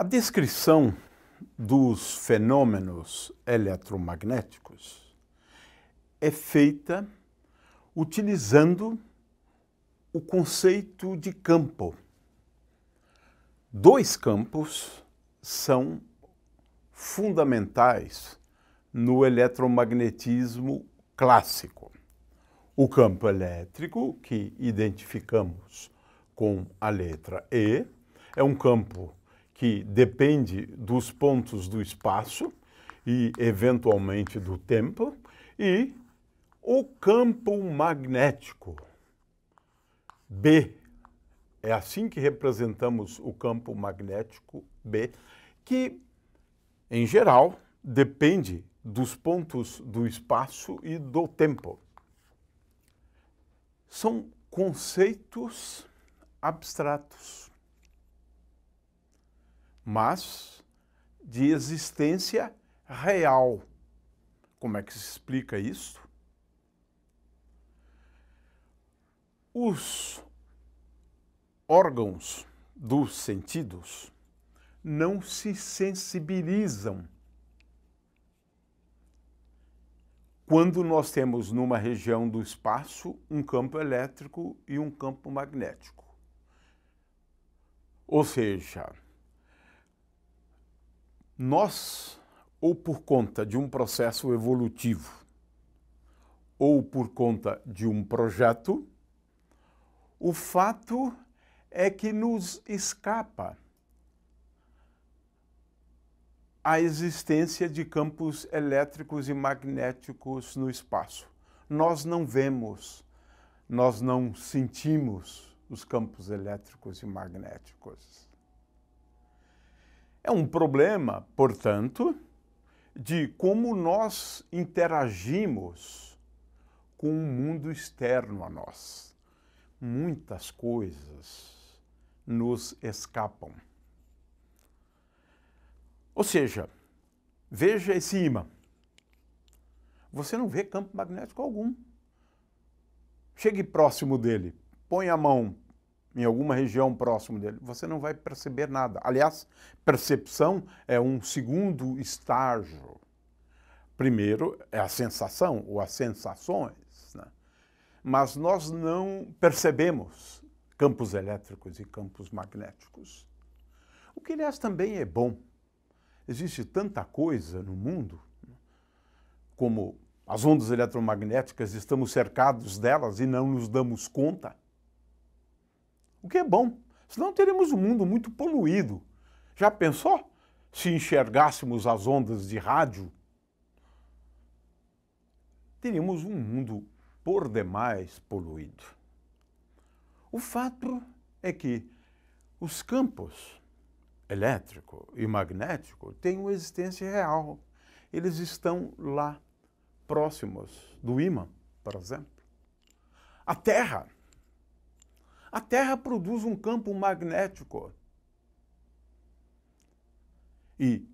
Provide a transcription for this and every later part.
A descrição dos fenômenos eletromagnéticos é feita utilizando o conceito de campo. Dois campos são fundamentais no eletromagnetismo clássico. O campo elétrico, que identificamos com a letra E, é um campo que depende dos pontos do espaço e, eventualmente, do tempo, e o campo magnético. B. É assim que representamos o campo magnético B, que, em geral, depende dos pontos do espaço e do tempo. São conceitos abstratos mas de existência real. Como é que se explica isso? Os órgãos dos sentidos não se sensibilizam. Quando nós temos numa região do espaço um campo elétrico e um campo magnético. Ou seja, nós, ou por conta de um processo evolutivo, ou por conta de um projeto, o fato é que nos escapa a existência de campos elétricos e magnéticos no espaço. Nós não vemos, nós não sentimos os campos elétricos e magnéticos. É um problema, portanto, de como nós interagimos com o mundo externo a nós. Muitas coisas nos escapam. Ou seja, veja esse imã. Você não vê campo magnético algum. Chegue próximo dele, põe a mão em alguma região próximo dele, você não vai perceber nada. Aliás, percepção é um segundo estágio. Primeiro é a sensação ou as sensações, né? mas nós não percebemos campos elétricos e campos magnéticos. O que, aliás, também é bom. Existe tanta coisa no mundo, como as ondas eletromagnéticas, estamos cercados delas e não nos damos conta o que é bom, senão teremos um mundo muito poluído. Já pensou se enxergássemos as ondas de rádio? Teríamos um mundo por demais poluído. O fato é que os campos elétrico e magnético têm uma existência real. Eles estão lá, próximos do ímã, por exemplo. A Terra a Terra produz um campo magnético. E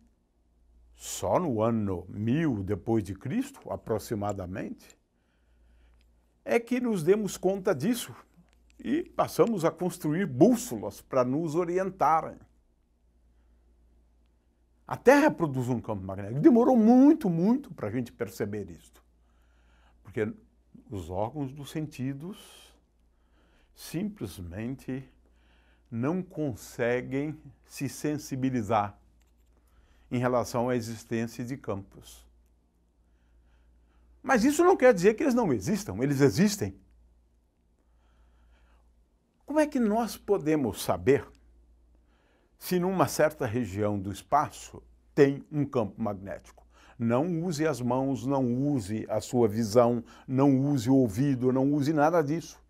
só no ano 1000 depois de Cristo, aproximadamente, é que nos demos conta disso e passamos a construir bússolas para nos orientarem. A Terra produz um campo magnético. Demorou muito, muito para a gente perceber isso, Porque os órgãos dos sentidos simplesmente não conseguem se sensibilizar em relação à existência de campos. Mas isso não quer dizer que eles não existam, eles existem. Como é que nós podemos saber se numa certa região do espaço tem um campo magnético? Não use as mãos, não use a sua visão, não use o ouvido, não use nada disso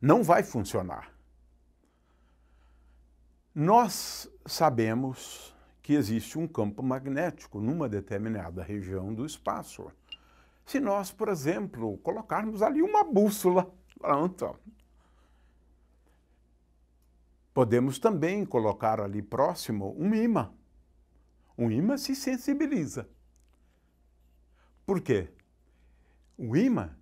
não vai funcionar. Nós sabemos que existe um campo magnético numa determinada região do espaço. Se nós, por exemplo, colocarmos ali uma bússola, pronto. Podemos também colocar ali próximo um imã. Um imã se sensibiliza. Por quê? O imã,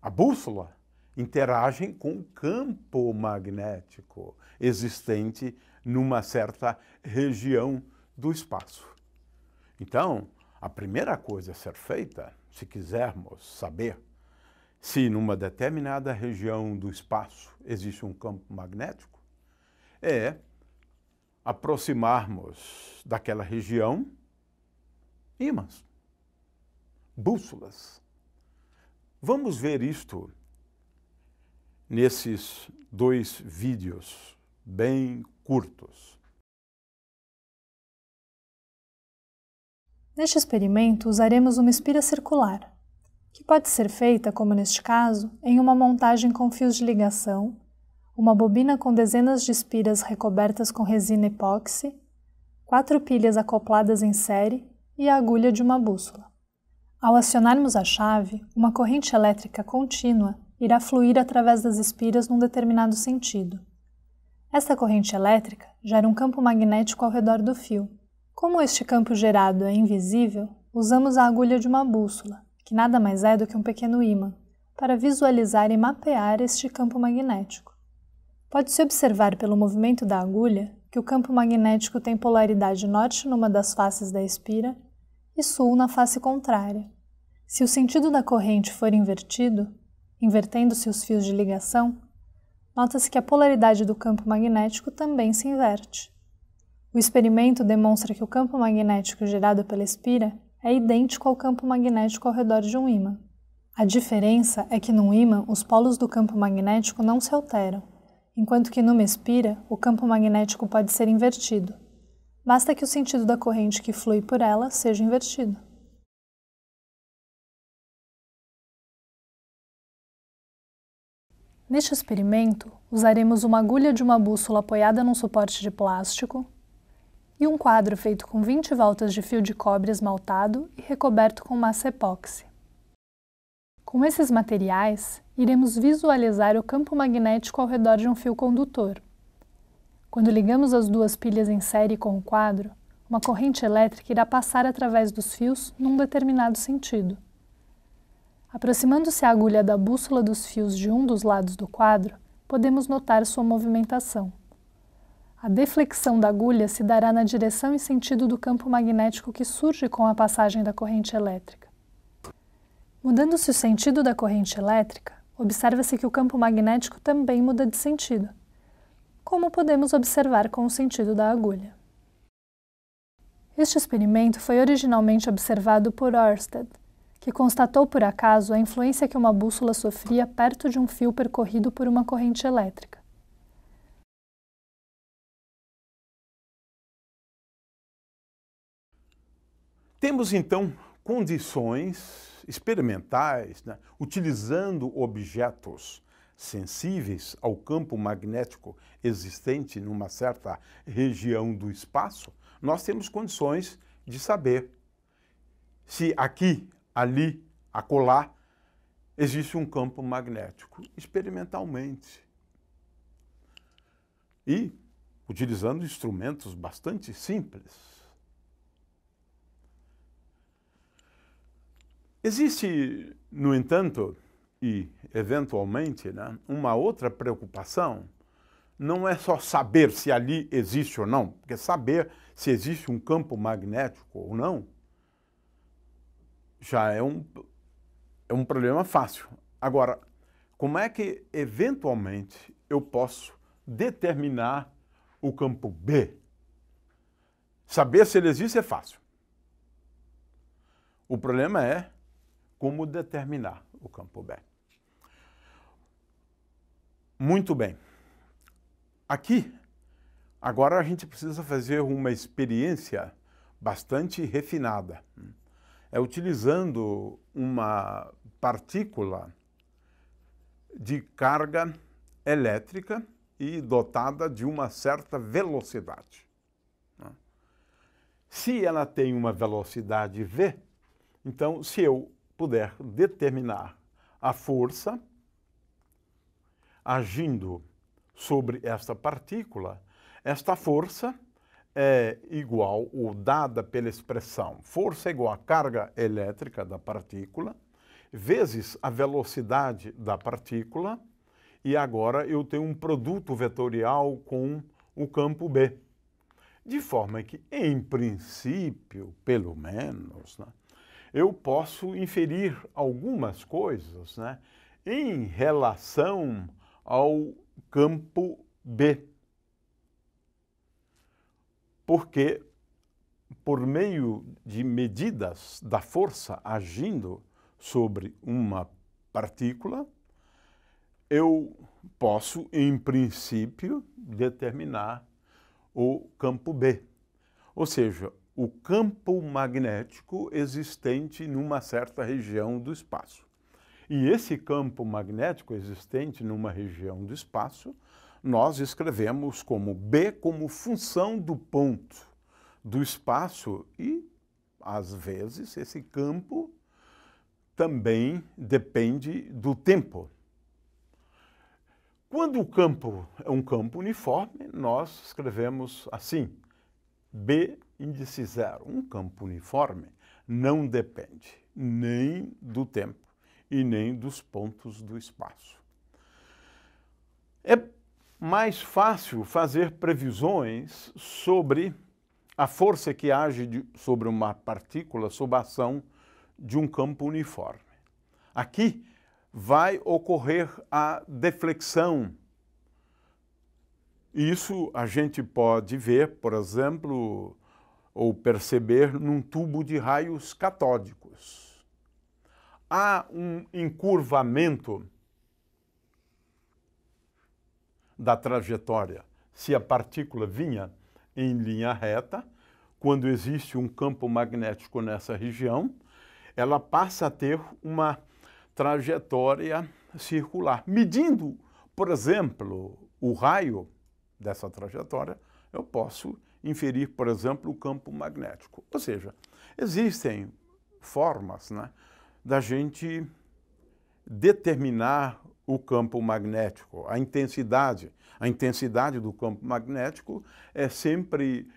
a bússola, interagem com o campo magnético existente numa certa região do espaço. Então, a primeira coisa a ser feita, se quisermos saber se numa determinada região do espaço existe um campo magnético, é aproximarmos daquela região ímãs, bússolas. Vamos ver isto nesses dois vídeos bem curtos. Neste experimento, usaremos uma espira circular, que pode ser feita, como neste caso, em uma montagem com fios de ligação, uma bobina com dezenas de espiras recobertas com resina epóxi, quatro pilhas acopladas em série e a agulha de uma bússola. Ao acionarmos a chave, uma corrente elétrica contínua irá fluir através das espiras num determinado sentido. Esta corrente elétrica gera um campo magnético ao redor do fio. Como este campo gerado é invisível, usamos a agulha de uma bússola, que nada mais é do que um pequeno ímã, para visualizar e mapear este campo magnético. Pode-se observar pelo movimento da agulha que o campo magnético tem polaridade norte numa das faces da espira e sul na face contrária. Se o sentido da corrente for invertido, Invertendo-se os fios de ligação, nota-se que a polaridade do campo magnético também se inverte. O experimento demonstra que o campo magnético gerado pela espira é idêntico ao campo magnético ao redor de um ímã. A diferença é que num ímã os polos do campo magnético não se alteram, enquanto que numa espira o campo magnético pode ser invertido. Basta que o sentido da corrente que flui por ela seja invertido. Neste experimento, usaremos uma agulha de uma bússola apoiada num suporte de plástico e um quadro feito com 20 voltas de fio de cobre esmaltado e recoberto com massa epóxi. Com esses materiais, iremos visualizar o campo magnético ao redor de um fio condutor. Quando ligamos as duas pilhas em série com o quadro, uma corrente elétrica irá passar através dos fios num determinado sentido. Aproximando-se a agulha da bússola dos fios de um dos lados do quadro, podemos notar sua movimentação. A deflexão da agulha se dará na direção e sentido do campo magnético que surge com a passagem da corrente elétrica. Mudando-se o sentido da corrente elétrica, observa-se que o campo magnético também muda de sentido, como podemos observar com o sentido da agulha. Este experimento foi originalmente observado por Ørsted, que constatou por acaso a influência que uma bússola sofria perto de um fio percorrido por uma corrente elétrica. Temos então condições experimentais, né, utilizando objetos sensíveis ao campo magnético existente numa certa região do espaço, nós temos condições de saber se aqui ali, acolá, existe um campo magnético, experimentalmente. E utilizando instrumentos bastante simples. Existe, no entanto, e eventualmente, né, uma outra preocupação não é só saber se ali existe ou não, porque saber se existe um campo magnético ou não já é um, é um problema fácil. Agora, como é que eventualmente eu posso determinar o campo B? Saber se ele existe é fácil. O problema é como determinar o campo B. Muito bem. Aqui, agora a gente precisa fazer uma experiência bastante refinada é utilizando uma partícula de carga elétrica e dotada de uma certa velocidade. Né? Se ela tem uma velocidade v, então se eu puder determinar a força agindo sobre esta partícula, esta força é igual ou dada pela expressão força igual à carga elétrica da partícula vezes a velocidade da partícula e agora eu tenho um produto vetorial com o campo B. De forma que, em princípio, pelo menos, né, eu posso inferir algumas coisas né, em relação ao campo B porque por meio de medidas da força agindo sobre uma partícula, eu posso, em princípio, determinar o campo B, ou seja, o campo magnético existente numa certa região do espaço. E esse campo magnético existente numa região do espaço nós escrevemos como B como função do ponto do espaço e, às vezes, esse campo também depende do tempo. Quando o campo é um campo uniforme, nós escrevemos assim, B índice zero. Um campo uniforme não depende nem do tempo e nem dos pontos do espaço. É mais fácil fazer previsões sobre a força que age de, sobre uma partícula sob a ação de um campo uniforme. Aqui vai ocorrer a deflexão. Isso a gente pode ver, por exemplo, ou perceber num tubo de raios catódicos. Há um encurvamento da trajetória. Se a partícula vinha em linha reta, quando existe um campo magnético nessa região, ela passa a ter uma trajetória circular. Medindo, por exemplo, o raio dessa trajetória, eu posso inferir, por exemplo, o campo magnético. Ou seja, existem formas né, da gente determinar o campo magnético, a intensidade. A intensidade do campo magnético é sempre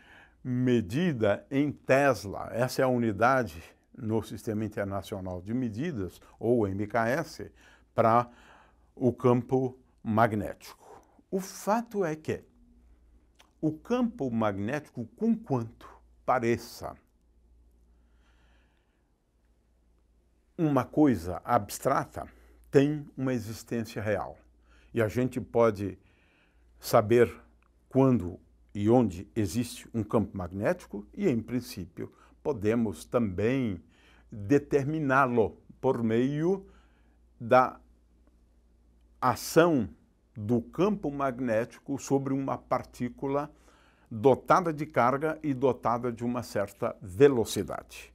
medida em Tesla. Essa é a unidade no Sistema Internacional de Medidas, ou MKS, para o campo magnético. O fato é que o campo magnético, com quanto pareça uma coisa abstrata, tem uma existência real. E a gente pode saber quando e onde existe um campo magnético e, em princípio, podemos também determiná-lo por meio da ação do campo magnético sobre uma partícula dotada de carga e dotada de uma certa velocidade.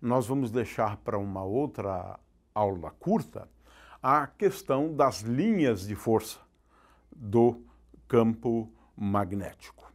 Nós vamos deixar para uma outra aula curta a questão das linhas de força do campo magnético.